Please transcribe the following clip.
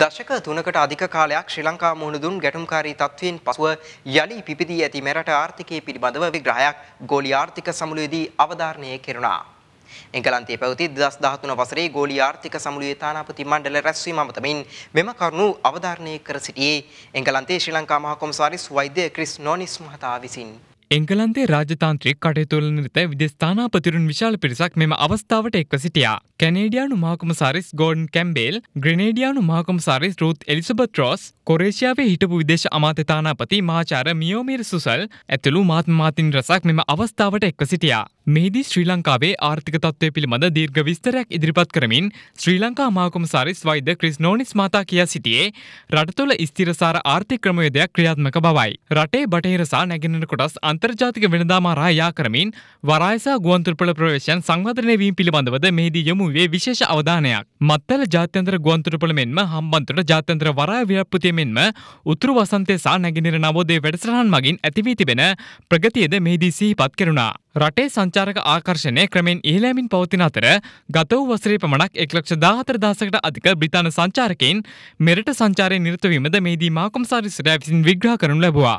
දශක තුනකට අධික කාලයක් ශ්‍රී ලංකා මුහුණ දුන් ගැටුම්කාරී තත්වයෙන් පසුව යලි පිපිදී ඇති මෙරට ආර්ථිකයේ පිළිබඳව විග්‍රහයක් ගෝලීය ආර්ථික සමුළුවේදී අවධාරණය කෙරුණා. එංගලන්තයේ පැවති 2013 වසරේ ගෝලීය ආර්ථික සමුළුවේ තානාපති මණ්ඩල රැස්වීම අමතමින් මෙම කරුණු අවධාරණය කර සිටියේ එංගලන්තයේ ශ්‍රී ලංකා මහා කොමසාරිස් වෛද්‍ය ක්‍රිස් නෝනිස් මහතා විසින්. එංගලන්තේ රාජතාන්ත්‍රය කටයතුළ නිරත විදස්ථානාපතිරුන් විශාල පිරිසක් මෙම අවස්ථාවට එක්ව සිටියා. කැනේඩියානු මාකමසාරිස් ගෝඩන් කැම්බේල්, ග්‍රනේඩියානු මාකමසාරිස් රූත් එලිසබත් රෝස්, කොරේෂයාවේ හිටපු විදේශ අමාත්‍යතානාපති මාචාර මියෝමීර් සුසල් ඇතුළු මාත්ම මාතින් රසක් මෙම අවස්ථාවට එක්ව සිටියා. මෙහිදී ශ්‍රී ලංකාවේ ආර්ථික තත්ත්වය පිළිබඳ දීර්ඝ විස්තරයක් ඉදිරිපත් කරමින් ශ්‍රී ලංකා මාකමසාරිස් වෛද ක්‍රිස් නෝනිස් මාතා කියා සිටියේ රට තුළ ස්ථිරසාර ආර්ථික ක්‍රමවේදයක් ක්‍රියාත්මක බවයි. රටේ බටහිර සහ නැගෙනහිර කොටස් අන් අන්තර්ජාතික වෙනදා මාරා යා කරමින් වරායසා ගුවන්තුරපළ ප්‍රවේශයන් සංවර්ධනය වීම පිළිබඳවද මෙහිදී යොමු වූයේ විශේෂ අවධානයක්. මත්තල ජාත්‍යන්තර ගුවන්තුරපළ මෙන්ම හම්බන්තොට ජාත්‍යන්තර වරාය ව්‍යාපෘතිය මෙන්ම උතුරු වසන්තය සහ නැගෙනහිර නවෝදය වැඩසටහන් මගින් ඇති වී තිබෙන ප්‍රගතියද මෙහිදී සිහිපත් කෙරුණා. රටේ සංචාරක ආකර්ෂණය ක්‍රමෙන් ඉහළෑමින් පවතින අතර ගත වූ වසරේ පමණක් එක්ලක්ෂ දාහතර දාසකට අධික බ්‍රිතාන සංචාරකයින් මෙරට සංචාරය නිරතවීමද මේදී මාකොම්සාරි සිරෑ විසින් විග්‍රහ කරනු ලැබවා.